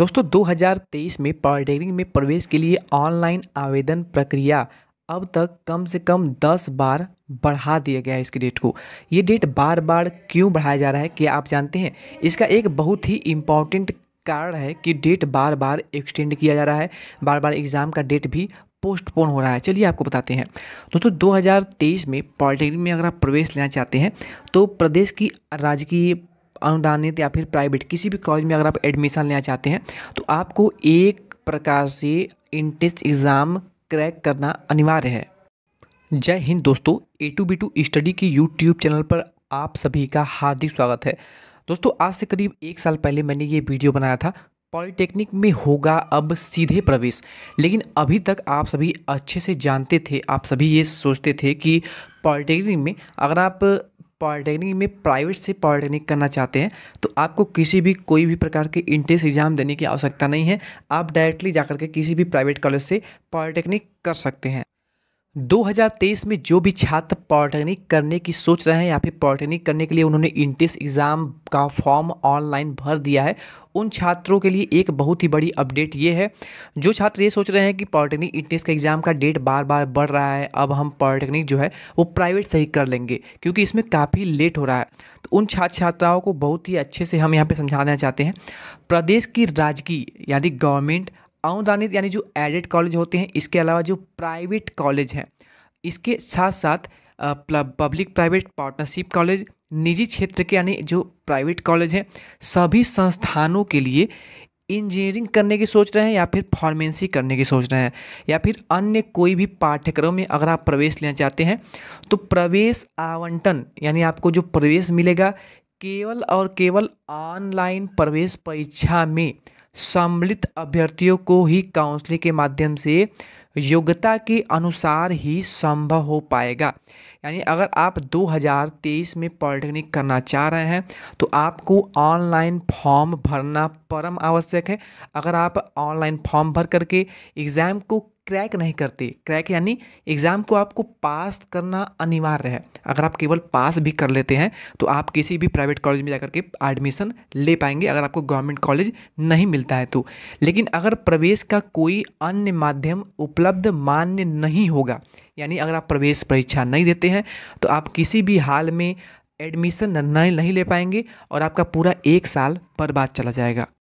दोस्तों 2023 में पॉलिटेक्निक में प्रवेश के लिए ऑनलाइन आवेदन प्रक्रिया अब तक कम से कम 10 बार बढ़ा दिया गया है इसकी डेट को ये डेट बार बार क्यों बढ़ाया जा रहा है क्या आप जानते हैं इसका एक बहुत ही इम्पॉर्टेंट कारण है कि डेट बार बार एक्सटेंड किया जा रहा है बार बार एग्ज़ाम का डेट भी पोस्टपोन हो रहा है चलिए आपको बताते हैं दोस्तों 2023 में पॉलिटेक्निक में अगर आप प्रवेश लेना चाहते हैं तो प्रदेश की राजकीय अनुदानित या फिर प्राइवेट किसी भी कॉलेज में अगर आप एडमिशन लेना चाहते हैं तो आपको एक प्रकार से इंटेंस एग्ज़ाम क्रैक करना अनिवार्य है जय हिंद दोस्तों A two B two study की यूट्यूब चैनल पर आप सभी का हार्दिक स्वागत है दोस्तों आज से करीब एक साल पहले मैंने ये वीडियो बनाया था पॉलिटेक्निक में होगा अब सीधे प्रवेश लेकिन अभी तक आप सभी अच्छे से जानते थे आप सभी ये सोचते थे कि पॉलिटेक्निक में अगर आप पॉलिटेक्निक में प्राइवेट से पॉलिटेक्निक करना चाहते हैं तो आपको किसी भी कोई भी प्रकार के इंट्रेंस एग्ज़ाम देने की आवश्यकता नहीं है आप डायरेक्टली जा के किसी भी प्राइवेट कॉलेज से पॉलिटेक्निक कर सकते हैं 2023 में जो भी छात्र पॉलिटेक्निक करने की सोच रहे हैं या फिर पॉलिटेक्निक करने के लिए उन्होंने इंटेस एग्ज़ाम का फॉर्म ऑनलाइन भर दिया है उन छात्रों के लिए एक बहुत ही बड़ी अपडेट ये है जो छात्र ये सोच रहे हैं कि पॉलिटेक्निक इंट्रेंस का एग्ज़ाम का डेट बार बार बढ़ रहा है अब हम पॉलिटेक्निक जो है वो प्राइवेट सही कर लेंगे क्योंकि इसमें काफ़ी लेट हो रहा है तो उन छात्र छात्राओं को बहुत ही अच्छे से हम यहाँ पर समझाना चाहते हैं प्रदेश की राजकीय यानी गवर्नमेंट अनुदानित यानी जो एडेड कॉलेज होते हैं इसके अलावा जो प्राइवेट कॉलेज हैं इसके साथ साथ पब्लिक प्राइवेट पार्टनरशिप कॉलेज निजी क्षेत्र के यानी जो प्राइवेट कॉलेज हैं सभी संस्थानों के लिए इंजीनियरिंग करने की सोच रहे हैं या फिर फार्मेंसी करने की सोच रहे हैं या फिर अन्य कोई भी पाठ्यक्रम में अगर आप प्रवेश लेना चाहते हैं तो प्रवेश आवंटन यानी आपको जो प्रवेश मिलेगा केवल और केवल ऑनलाइन प्रवेश परीक्षा में सम्मिलित अभ्यर्थियों को ही काउंसलिंग के माध्यम से योग्यता के अनुसार ही संभव हो पाएगा यानी अगर आप 2023 में पॉलिटेक्निक करना चाह रहे हैं तो आपको ऑनलाइन फॉर्म भरना परम आवश्यक है अगर आप ऑनलाइन फॉर्म भर करके एग्ज़ाम को क्रैक नहीं करती क्रैक यानी एग्ज़ाम को आपको पास करना अनिवार्य है अगर आप केवल पास भी कर लेते हैं तो आप किसी भी प्राइवेट कॉलेज में जाकर के एडमिशन ले पाएंगे अगर आपको गवर्नमेंट कॉलेज नहीं मिलता है तो लेकिन अगर प्रवेश का कोई अन्य माध्यम उपलब्ध मान्य नहीं होगा यानी अगर आप प्रवेश परीक्षा नहीं देते हैं तो आप किसी भी हाल में एडमिशन नहीं ले पाएंगे और आपका पूरा एक साल बर्बाद चला जाएगा